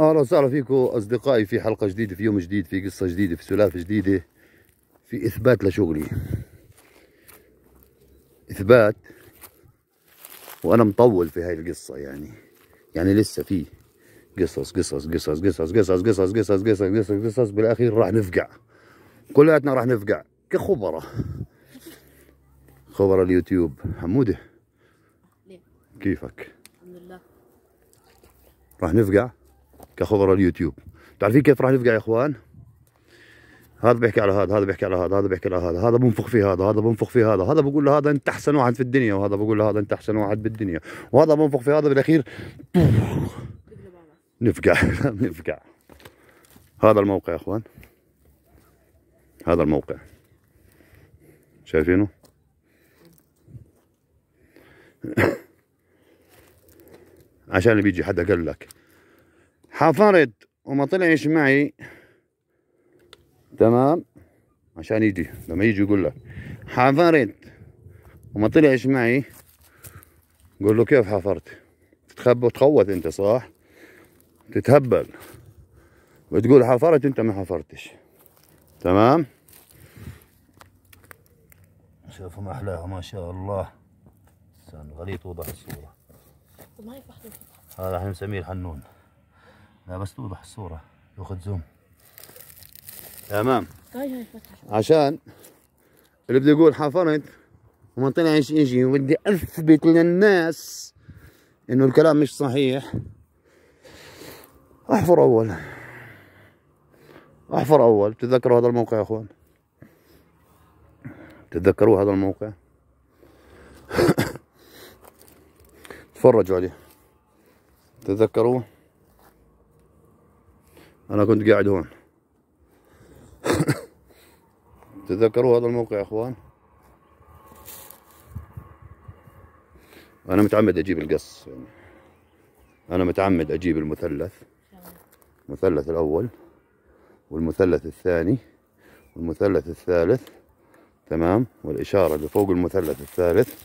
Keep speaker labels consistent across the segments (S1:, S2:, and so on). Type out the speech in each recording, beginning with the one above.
S1: اهلا وسهلا فيكم اصدقائي في حلقه جديده في يوم جديد في قصه جديده في سلافه جديده في اثبات لشغلي اثبات وانا مطول في هاي القصه يعني يعني لسه في قصص قصص قصص قصص قصص قصص قصص قصص قصص قصص بالاخير راح نفقع كلياتنا راح نفقع كخبراء خبراء اليوتيوب حموده كيفك؟ الحمد لله راح نفقع كخضره اليوتيوب تعرفين كيف راح نفقع يا اخوان هذا بيحكي على هذا هذا بيحكي على هذا هذا بيحكي على هذا هذا بنفخ في هذا هذا بنفخ في هذا هذا بقول له هذا انت احسن واحد في الدنيا وهذا بقول له هذا انت احسن واحد بالدنيا وهذا بنفخ في هذا بالاخير نفقع نفقع هذا الموقع يا اخوان هذا الموقع شايفينه عشان اللي بيجي حدا قال لك حفرت وما طلعش معي تمام عشان يجي لما يجي يقول لك حفرت وما طلعش معي قول له كيف حفرت تتخبى وتخوت انت صح تتهبل وتقول حفرت انت ما حفرتش تمام شوفوا احلاها ما شاء الله غريب توضح الصوره هذا احنا نسميه الحنون لا بس توضح الصورة ياخذ زوم تمام عشان اللي بده يقول حفرت وما طلعش شيء ودي اثبت للناس انه الكلام مش صحيح احفر اول احفر اول تذكروا هذا الموقع يا اخوان تذكروا هذا الموقع تفرجوا عليه تذكروه انا كنت قاعد هون تذكروا هذا الموقع يا اخوان انا متعمد اجيب القص يعني انا متعمد اجيب المثلث المثلث الاول والمثلث الثاني والمثلث الثالث تمام والاشاره اللي فوق المثلث الثالث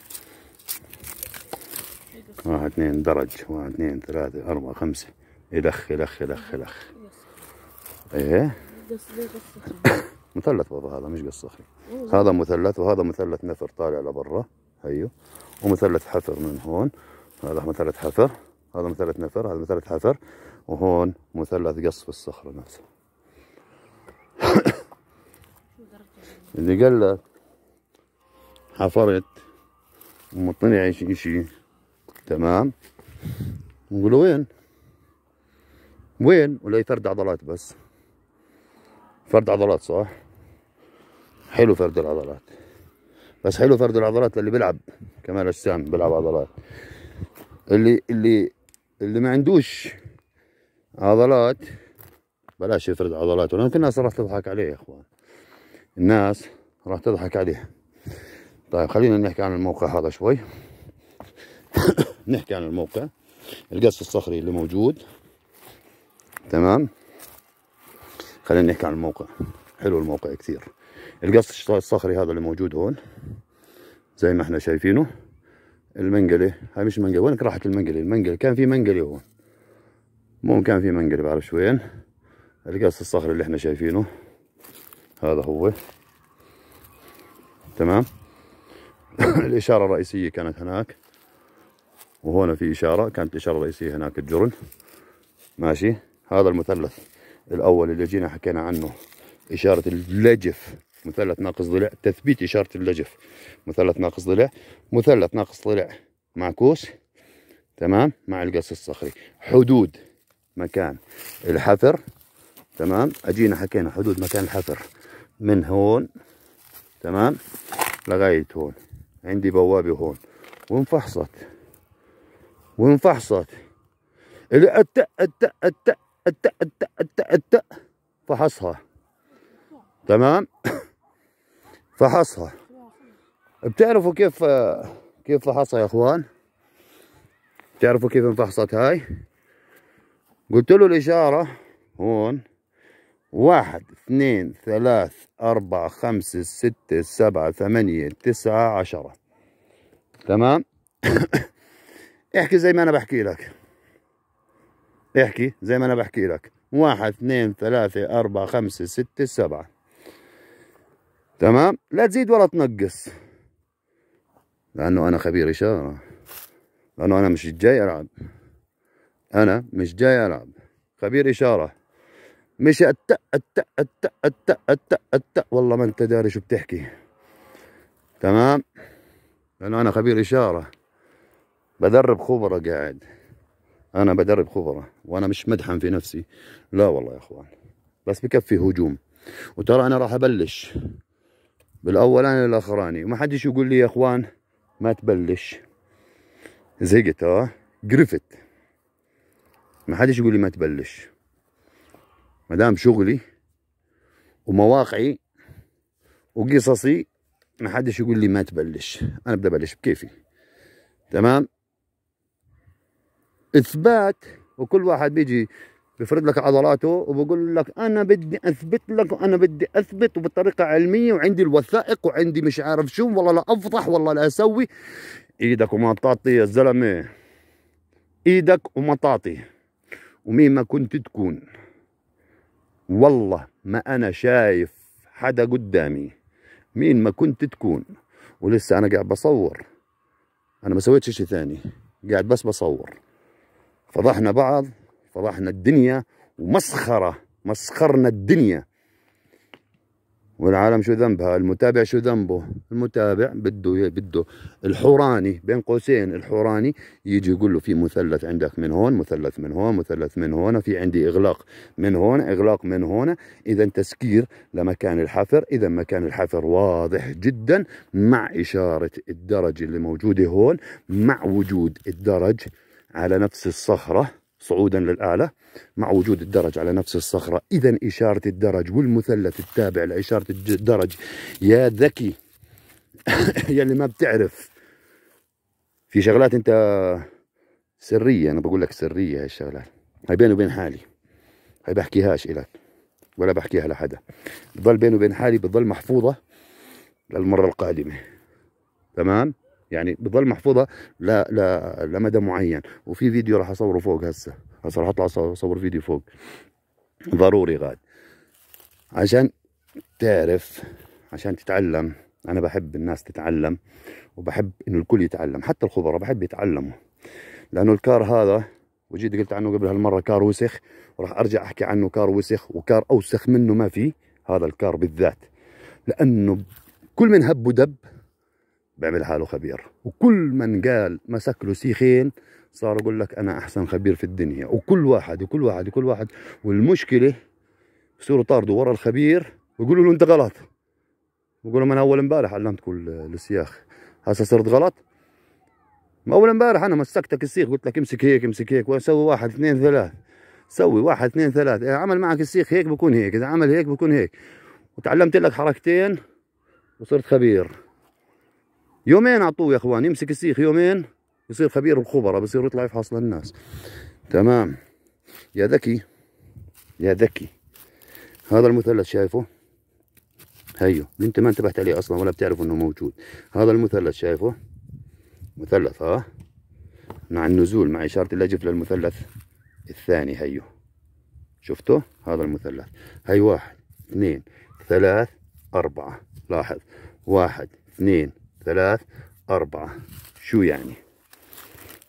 S1: واحد اثنين درج واحد اثنين ثلاثة أربعة خمسة إلخ إلخ إلخ إلخ ايه مثلث بابا هذا مش قص صخري هذا مثلث وهذا مثلث نفر طالع لبرا هيو أيوه. ومثلث حفر من هون هذا مثلث حفر هذا مثلث نفر هذا مثلث حفر وهون مثلث قص في الصخرة نفسه اللي قال لك حفرت ومطلع شيء شيء تمام نقول وين وين ولا يفرد عضلات بس فرد عضلات صح حلو فرد العضلات بس حلو فرد العضلات اللي بيلعب كمال اجسام بيلعب عضلات اللي اللي اللي ما عندوش عضلات بلاش يفرد عضلاته لان الناس راح تضحك عليه يا اخوان الناس راح تضحك عليه طيب خلينا نحكي عن الموقع هذا شوي نحكي عن الموقع القصف الصخري اللي موجود تمام خلينا نحكي عن الموقع حلو الموقع كثير القص الصخري هذا اللي موجود هون زي ما احنا شايفينه المنقله هاي مش منقله وين راحت المنقله المنقله كان في منقله هون مو كان في منقله بعرفش وين القص الصخري اللي احنا شايفينه هذا هو تمام الاشاره الرئيسيه كانت هناك وهنا في اشاره كانت الاشاره الرئيسيه هناك الجرن ماشي هذا المثلث الاول اللي جينا حكينا عنه اشاره اللجف مثلث ناقص ضلع تثبيت اشاره اللجف مثلث ناقص ضلع مثلث ناقص ضلع معكوس تمام مع القص الصخري حدود مكان الحفر تمام اجينا حكينا حدود مكان الحفر من هون تمام لغايه هون عندي بوابه هون وانفحصت وانفحصت الت الت الت التق التق التق التق فحصها تمام فحصها بتعرفوا كيف كيف فحصها يا اخوان بتعرفوا كيف انفحصت هاي قلت له الاشاره هون واحد اثنين ثلاث أربعة خمسة ستة سبعة ثمانية تسعة عشرة تمام احكي زي ما أنا بحكي لك احكي زي ما انا بحكي لك واحد اثنين ثلاثة أربعة خمسة ستة سبعة تمام لا تزيد ولا تنقص لأنه أنا خبير إشارة لأنه أنا مش جاي ألعب أنا مش جاي ألعب خبير إشارة مش أت أت أت أت أت أت والله ما أنت داري شو بتحكي تمام لأنه أنا خبير إشارة بدرب خبرة قاعد انا بدرب خبره وانا مش مدحم في نفسي لا والله يا اخوان بس بكفي هجوم وترى انا راح ابلش بالاولاني والاخراني وما حدش يقول لي يا اخوان ما تبلش زهقت اه قرفت ما حدش يقول لي ما تبلش ما دام شغلي ومواقعي وقصصي ما حدش يقول لي ما تبلش انا بدي ابلش بكيفي تمام اثبات وكل واحد بيجي بفرد لك عضلاته وبقول لك انا بدي اثبت لك وانا بدي اثبت وبطريقه علميه وعندي الوثائق وعندي مش عارف شو والله لا افضح والله لا اسوي ايدك ومطاطي يا زلمه ايدك ومطاطي ومين ما كنت تكون والله ما انا شايف حدا قدامي مين ما كنت تكون ولسه انا قاعد بصور انا ما سويت شيء ثاني قاعد بس بصور فضحنا بعض فضحنا الدنيا ومسخرة مسخرنا الدنيا والعالم شو ذنبها المتابع شو ذنبه المتابع بده بده الحوراني بين قوسين الحوراني يجي يقول له في مثلث عندك من هون مثلث من هون مثلث من هون في عندي اغلاق من هون اغلاق من هون اذا تسكير لمكان الحفر اذا مكان الحفر واضح جدا مع اشاره الدرج اللي موجوده هون مع وجود الدرج على نفس الصخرة صعودا للأعلى مع وجود الدرج على نفس الصخرة إذا إشارة الدرج والمثلث التابع لإشارة الدرج يا ذكي يا اللي ما بتعرف في شغلات أنت سرية أنا بقول لك سرية هالشغلات هاي بيني وبين حالي هاي بحكيهاش إلك ولا بحكيها لحدا بضل بيني وبين حالي بضل محفوظة للمرة القادمة تمام يعني بتضل محفوظه لا لا لمدى معين وفي فيديو راح اصوره فوق هسه هسه راح اطلع اصور فيديو فوق ضروري غاد عشان تعرف عشان تتعلم انا بحب الناس تتعلم وبحب انه الكل يتعلم حتى الخبراء بحب يتعلموا لانه الكار هذا وجيت قلت عنه قبل هالمره كار وسخ وراح ارجع احكي عنه كار وسخ وكار اوسخ منه ما في هذا الكار بالذات لانه كل من هب ودب بيعمل حاله خبير وكل من قال مسك له سيخين صار يقول لك انا احسن خبير في الدنيا وكل واحد وكل واحد وكل واحد والمشكله بصيروا طاردوا ورا الخبير ويقولوا له انت غلط بقول لهم انا اول امبارح علمتكم السياخ هسه صرت غلط ما اول امبارح انا مسكتك السيخ قلت لك امسك هيك امسك هيك وسوي واحد اثنين ثلاث سوي واحد اثنين ثلاث اذا إيه، عمل معك السيخ هيك بكون هيك اذا عمل هيك بكون هيك وتعلمت لك حركتين وصرت خبير يومين عطوه يا اخوان يمسك السيخ يومين يصير خبير الخبراء بصير يطلع يفحص للناس تمام يا ذكي يا ذكي هذا المثلث شايفه هيو أيوه. انت ما انتبهت عليه اصلا ولا بتعرف انه موجود هذا المثلث شايفه مثلث ها مع النزول مع اشاره اللجف للمثلث الثاني هيو شفتوا هذا المثلث هي واحد اثنين ثلاث اربعه لاحظ واحد اثنين ثلاث أربعة شو يعني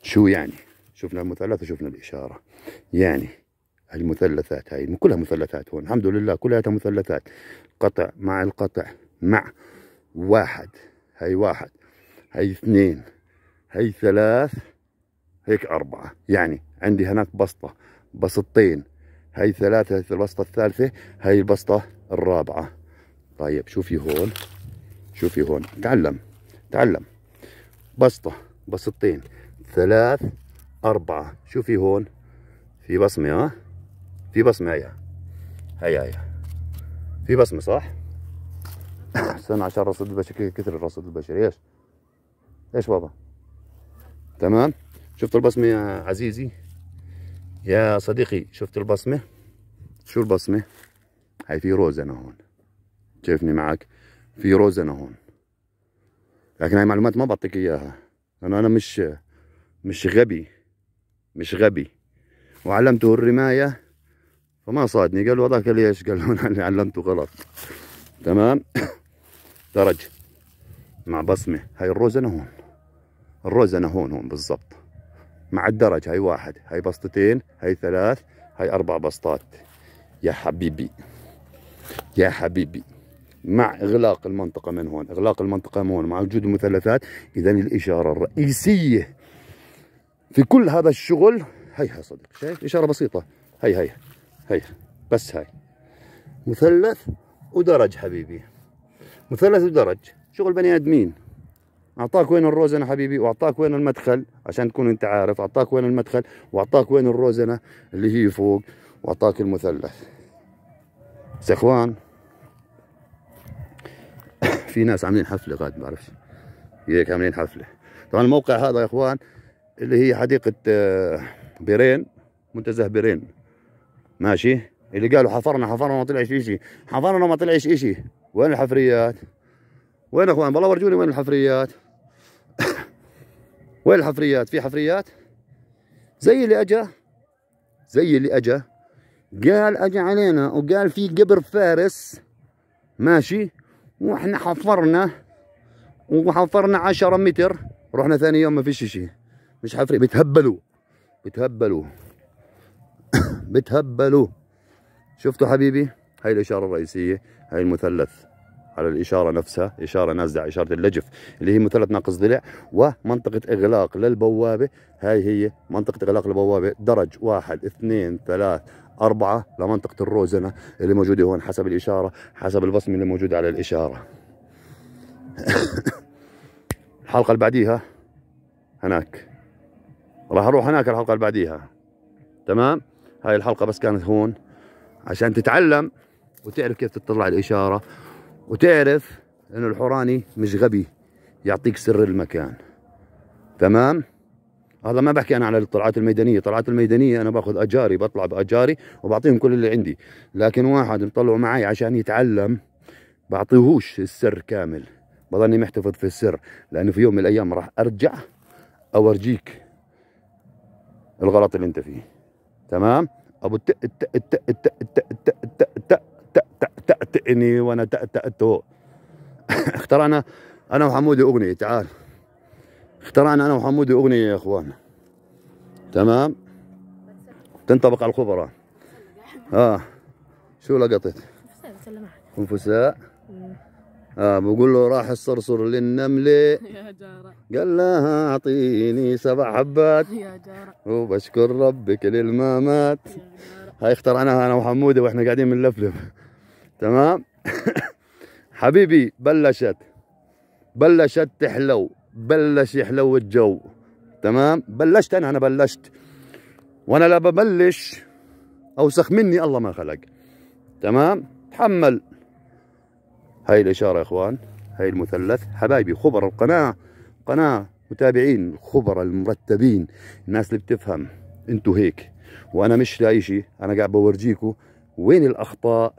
S1: شو يعني شفنا المثلث وشفنا الإشارة يعني المثلثات هاي كلها مثلثات هون الحمد لله كلها مثلثات قطع مع القطع مع واحد هاي واحد هاي اثنين هاي ثلاث هيك أربعة يعني عندي هناك بسطة بسطتين هاي ثلاثة هاي البسطة الثالثة هاي البسطة الرابعة طيب شوفي هون شوفي هون تعلم تعلم بسطة بسطتين ثلاث أربعة شو في هون في بصمة ها في بصمة هيا هيا هيا في بصمة صح استنى عشان الرصيد البشري كثر الرصد البشري ايش ايش بابا تمام شفت البصمة يا عزيزي يا صديقي شفت البصمة شو البصمة هاي في روزنا هون شايفني معك في روزنا هون لكن هاي معلومات ما بعطيك اياها لانه انا مش مش غبي مش غبي وعلمته الرمايه فما صادني قال له هذاك ليش؟ قال له انا اللي علمته غلط تمام درج مع بصمه هاي الروزنه هون الروزنه هون هون بالضبط مع الدرج هاي واحد هاي بسطتين هاي ثلاث هاي اربع بسطات يا حبيبي يا حبيبي مع اغلاق المنطقه من هون اغلاق المنطقه من هون مع وجود المثلثات اذا الاشاره الرئيسيه في كل هذا الشغل هيها صدق شايف اشاره بسيطه هي هي هي بس هاي مثلث ودرج حبيبي مثلث ودرج شغل بني ادمين اعطاك وين الروزنه حبيبي واعطاك وين المدخل عشان تكون انت عارف اعطاك وين المدخل واعطاك وين الروزنه اللي هي فوق واعطاك المثلث بس يا اخوان في ناس عاملين حفله غاد ما بعرفش هيك عاملين حفله طبعا الموقع هذا يا اخوان اللي هي حديقه آه، بيرين منتزه بيرين ماشي اللي قالوا حفرنا حفرنا وما طلعش شيء حفرنا وما طلعش شيء وين الحفريات وين يا اخوان بالله ورجوني وين الحفريات وين الحفريات في حفريات زي اللي اجا زي اللي اجا قال اجى علينا وقال في قبر فارس ماشي واحنا حفرنا وحفرنا 10 متر رحنا ثاني يوم ما فيش شيء مش حفرين بتهبلوا بتهبلوا بتهبلوا شفتوا حبيبي هاي الاشاره الرئيسيه هاي المثلث على الاشاره نفسها اشاره نازله اشاره اللجف اللي هي مثلث ناقص ضلع ومنطقه اغلاق للبوابه هاي هي منطقه اغلاق البوابه درج واحد اثنين ثلاث أربعة لمنطقة الروزنة اللي موجودة هون حسب الإشارة حسب البصمة اللي موجودة على الإشارة الحلقة اللي بعديها هناك راح أروح هناك الحلقة اللي بعديها تمام هاي الحلقة بس كانت هون عشان تتعلم وتعرف كيف تطلع الإشارة وتعرف إنه الحوراني مش غبي يعطيك سر المكان تمام هذا ما بحكي انا على الطلعات الميدانيه، الطلعات الميدانيه انا باخذ اجاري بطلع باجاري وبعطيهم كل اللي عندي، لكن واحد مطلعه معي عشان يتعلم بعطيهوش السر كامل، بضلني محتفظ في السر، لانه في يوم من الايام راح ارجع اورجيك الغلط اللي انت فيه. تمام؟ ابو التق التق التق التق التق التق التق التق تق تق تق تقني وانا تق تق اخترعنا انا وحمودي اغنيه ت اخترعنا انا وحمودي اغنيه يا اخوان تمام تنطبق على الخبراء اه شو لقطت؟ انفساء اه بقول له راح الصرصر للنملة يا قال لها اعطيني سبع حبات يا وبشكر ربك للمامات هاي اخترعناها انا وحموده واحنا قاعدين بنلفلف تمام حبيبي بلشت بلشت تحلو بلش يحلو الجو تمام بلشت انا انا بلشت وانا لا ببلش اوسخ مني الله ما خلق تمام تحمل هاي الاشاره يا اخوان هاي المثلث حبايبي خبر القناه قناه متابعين خبر المرتبين الناس اللي بتفهم انتوا هيك وانا مش لا شيء انا قاعد بورجيكم وين الاخطاء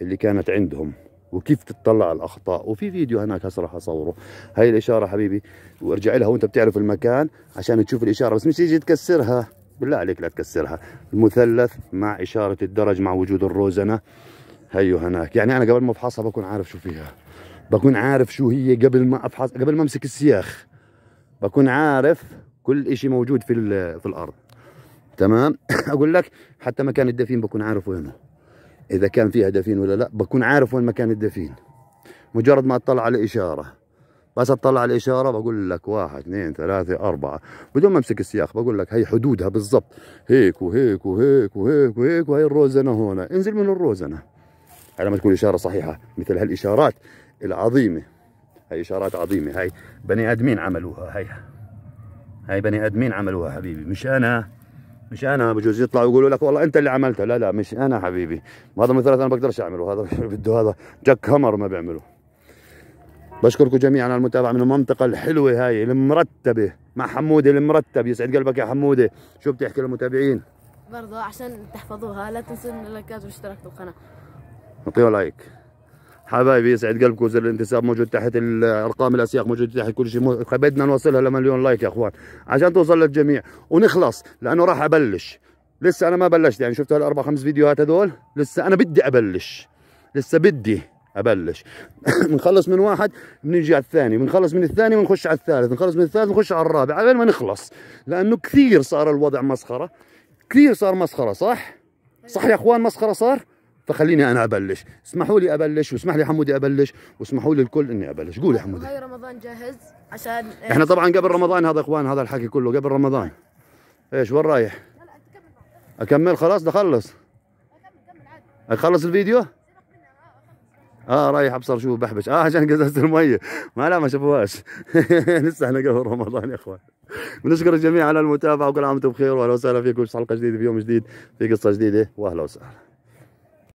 S1: اللي كانت عندهم وكيف تتطلع على الاخطاء وفي فيديو هناك هسه راح اصوره هاي الاشاره حبيبي وارجع لها وانت بتعرف المكان عشان تشوف الاشاره بس مش تيجي تكسرها بالله عليك لا تكسرها المثلث مع اشاره الدرج مع وجود الروزنه هيو هناك يعني انا قبل ما افحصها بكون عارف شو فيها بكون عارف شو هي قبل ما افحص قبل ما امسك السياخ بكون عارف كل شيء موجود في في الارض تمام اقول لك حتى مكان الدفين بكون عارف وينه اذا كان فيها دفين ولا لا بكون عارف وين مكان الدفين مجرد ما اطلع على الاشاره بس اطلع على الاشاره بقول لك واحد اثنين ثلاثه اربعه بدون ما امسك السياق بقول لك هي حدودها بالضبط هيك وهيك وهيك وهيك وهيك وهي الروزنه هون انزل من الروزنه على ما تكون اشاره صحيحه مثل هالاشارات العظيمه هاي اشارات عظيمه هاي بني ادمين عملوها هاي هاي بني ادمين عملوها حبيبي مش انا مش انا بجوز يطلعوا يقولوا لك والله انت اللي عملته لا لا مش انا حبيبي هذا مثلث انا بقدرش اعمله هذا بده هذا جاك همر ما بيعمله بشكركم جميعا على المتابعه من المنطقه الحلوه هاي المرتبه مع حموده المرتب يسعد قلبك يا حموده شو بتحكي للمتابعين برضه عشان تحفظوها لا تنسوا اللايكات والاشتراك بالقناه اعطيها لايك حبايبي يسعد قلبكم وزر الانتساب موجود تحت الارقام الاسياق موجود تحت كل شيء بدنا نوصلها لمليون لايك يا اخوان عشان توصل للجميع ونخلص لانه راح ابلش لسه انا ما بلشت يعني شفت هالاربع خمس فيديوهات هذول لسه انا بدي ابلش لسه بدي ابلش بنخلص من واحد بنيجي على الثاني بنخلص من الثاني ونخش على الثالث بنخلص من الثالث ونخش على الرابع على ما نخلص لانه كثير صار الوضع مسخره كثير صار مسخره صح صح يا اخوان مسخره صار فخليني انا ابلش اسمحوا لي ابلش واسمح لي حمودي ابلش واسمحوا لي الكل اني ابلش قولي حمودي هاي رمضان جاهز عشان احنا طبعا قبل رمضان هذا اخوان هذا الحكي كله قبل رمضان ايش وين رايح اكمل خلاص نخلص اخلص الفيديو اه رايح ابصر شو بحبش اه عشان قزازه الميه ما لا ما شافوهاش لسه احنا قبل رمضان يا اخوان بنشكر الجميع على المتابعه وكل عام وانتم بخير واهلا وسهلا فيكم في حلقه جديده في يوم جديد في قصه جديده واهلا وسهلا